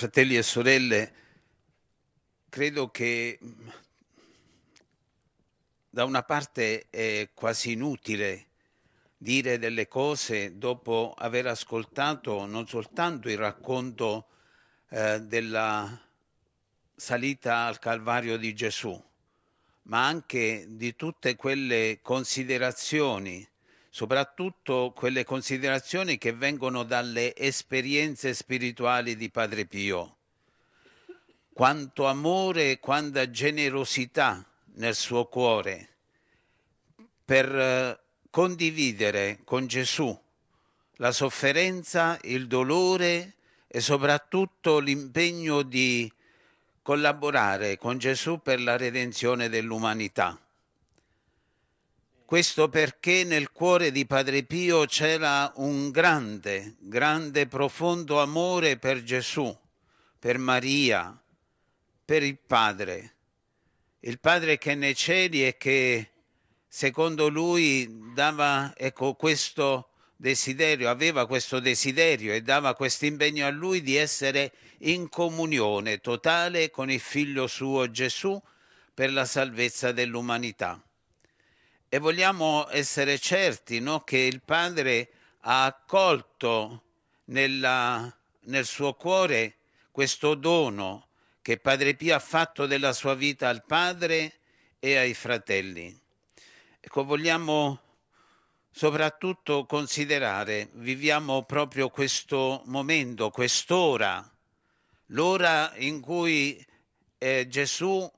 fratelli e sorelle, credo che da una parte è quasi inutile dire delle cose dopo aver ascoltato non soltanto il racconto eh, della salita al Calvario di Gesù, ma anche di tutte quelle considerazioni soprattutto quelle considerazioni che vengono dalle esperienze spirituali di Padre Pio. Quanto amore e quanta generosità nel suo cuore per eh, condividere con Gesù la sofferenza, il dolore e soprattutto l'impegno di collaborare con Gesù per la redenzione dell'umanità. Questo perché nel cuore di Padre Pio c'era un grande, grande, profondo amore per Gesù, per Maria, per il Padre. Il Padre che nei cieli e che secondo lui dava ecco, questo desiderio, aveva questo desiderio e dava questo impegno a lui di essere in comunione totale con il figlio suo Gesù per la salvezza dell'umanità e vogliamo essere certi no, che il Padre ha accolto nella, nel suo cuore questo dono che Padre Pio ha fatto della sua vita al Padre e ai fratelli. Ecco, vogliamo soprattutto considerare, viviamo proprio questo momento, quest'ora, l'ora in cui eh, Gesù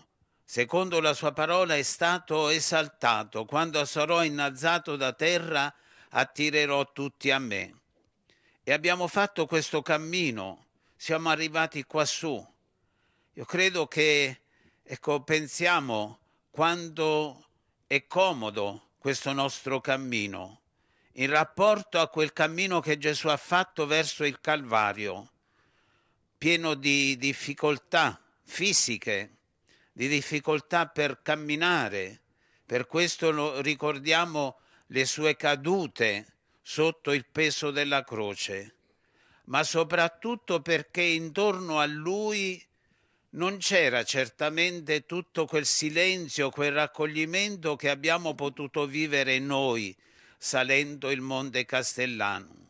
secondo la sua parola, è stato esaltato. Quando sarò innalzato da terra, attirerò tutti a me. E abbiamo fatto questo cammino, siamo arrivati quassù. Io credo che, ecco, pensiamo quando è comodo questo nostro cammino, in rapporto a quel cammino che Gesù ha fatto verso il Calvario, pieno di difficoltà fisiche, di difficoltà per camminare. Per questo ricordiamo le sue cadute sotto il peso della croce, ma soprattutto perché intorno a lui non c'era certamente tutto quel silenzio, quel raccoglimento che abbiamo potuto vivere noi salendo il Monte Castellano.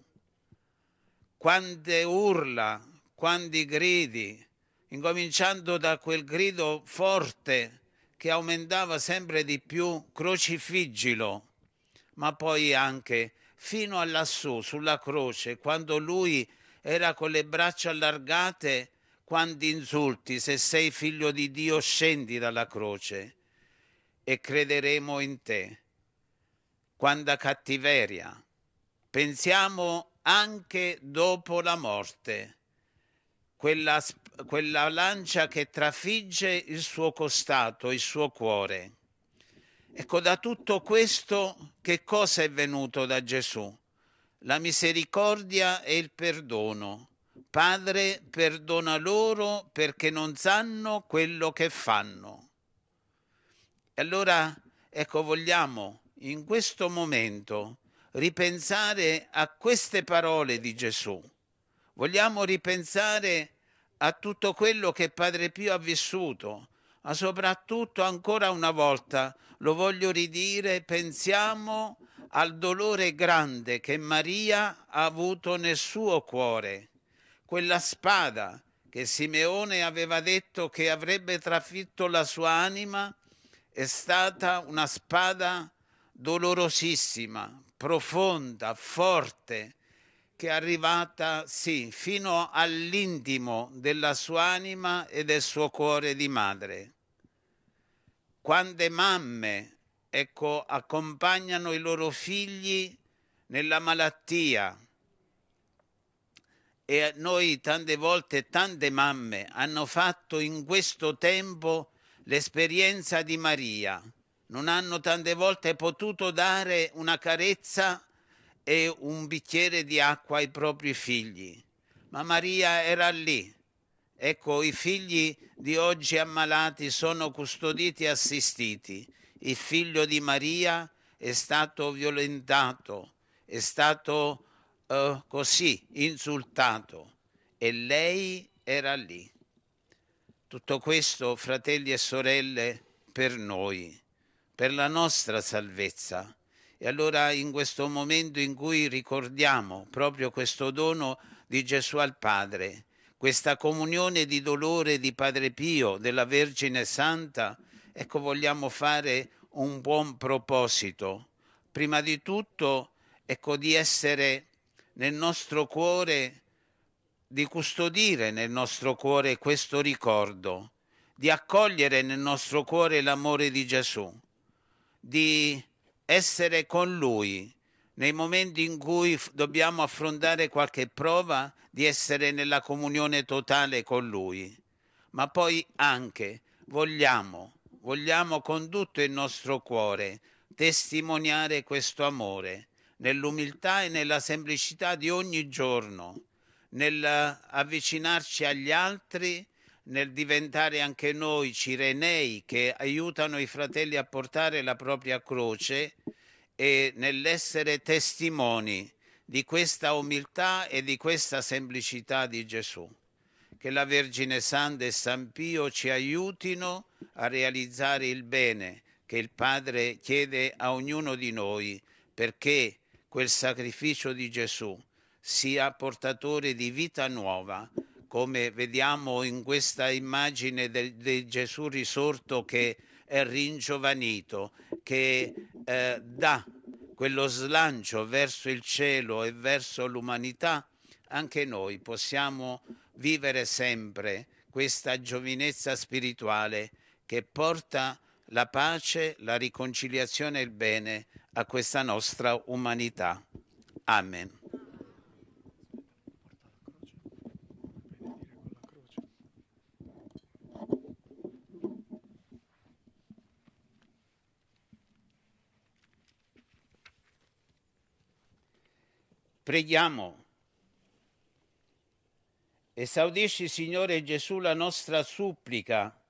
Quante urla, quanti gridi, incominciando da quel grido forte che aumentava sempre di più crocifiggilo, ma poi anche fino a lassù sulla croce, quando lui era con le braccia allargate, quanti insulti, se sei figlio di Dio scendi dalla croce e crederemo in te. Quanta cattiveria. Pensiamo anche dopo la morte quella, quella lancia che trafigge il suo costato, il suo cuore. Ecco, da tutto questo che cosa è venuto da Gesù? La misericordia e il perdono. Padre, perdona loro perché non sanno quello che fanno. E allora, ecco, vogliamo in questo momento ripensare a queste parole di Gesù. Vogliamo ripensare a a tutto quello che Padre Pio ha vissuto, ma soprattutto ancora una volta, lo voglio ridire, pensiamo al dolore grande che Maria ha avuto nel suo cuore, quella spada che Simeone aveva detto che avrebbe trafitto la sua anima, è stata una spada dolorosissima, profonda, forte, che è arrivata, sì, fino all'intimo della sua anima e del suo cuore di madre. Quante mamme, ecco, accompagnano i loro figli nella malattia, e noi tante volte tante mamme hanno fatto in questo tempo l'esperienza di Maria. Non hanno tante volte potuto dare una carezza a e un bicchiere di acqua ai propri figli, ma Maria era lì. Ecco, i figli di oggi ammalati sono custoditi e assistiti. Il figlio di Maria è stato violentato, è stato eh, così insultato e lei era lì. Tutto questo, fratelli e sorelle, per noi, per la nostra salvezza e allora in questo momento in cui ricordiamo proprio questo dono di Gesù al Padre, questa comunione di dolore di Padre Pio, della Vergine Santa, ecco vogliamo fare un buon proposito. Prima di tutto, ecco di essere nel nostro cuore, di custodire nel nostro cuore questo ricordo, di accogliere nel nostro cuore l'amore di Gesù, di essere con Lui nei momenti in cui dobbiamo affrontare qualche prova, di essere nella comunione totale con Lui. Ma poi anche vogliamo, vogliamo con tutto il nostro cuore testimoniare questo amore nell'umiltà e nella semplicità di ogni giorno, nell'avvicinarci agli altri nel diventare anche noi cirenei che aiutano i fratelli a portare la propria croce e nell'essere testimoni di questa umiltà e di questa semplicità di Gesù. Che la Vergine Santa e San Pio ci aiutino a realizzare il bene che il Padre chiede a ognuno di noi, perché quel sacrificio di Gesù sia portatore di vita nuova come vediamo in questa immagine di Gesù risorto che è ringiovanito, che eh, dà quello slancio verso il cielo e verso l'umanità, anche noi possiamo vivere sempre questa giovinezza spirituale che porta la pace, la riconciliazione e il bene a questa nostra umanità. Amen. Preghiamo. Esaudisci, Signore Gesù, la nostra supplica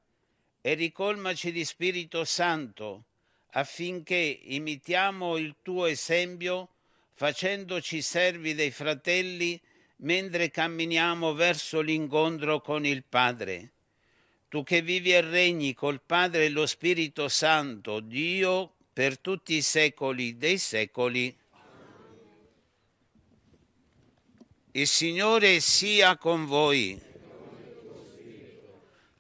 e ricolmaci di Spirito Santo, affinché imitiamo il tuo esempio, facendoci servi dei fratelli mentre camminiamo verso l'incontro con il Padre. Tu che vivi e regni col Padre e lo Spirito Santo, Dio, per tutti i secoli dei secoli. Il Signore sia con voi.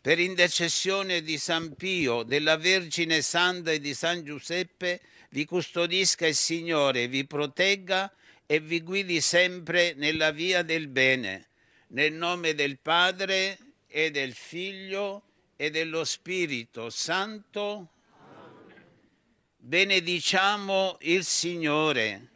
Per intercessione di San Pio, della Vergine Santa e di San Giuseppe, vi custodisca il Signore, vi protegga e vi guidi sempre nella via del bene. Nel nome del Padre e del Figlio e dello Spirito Santo, benediciamo il Signore.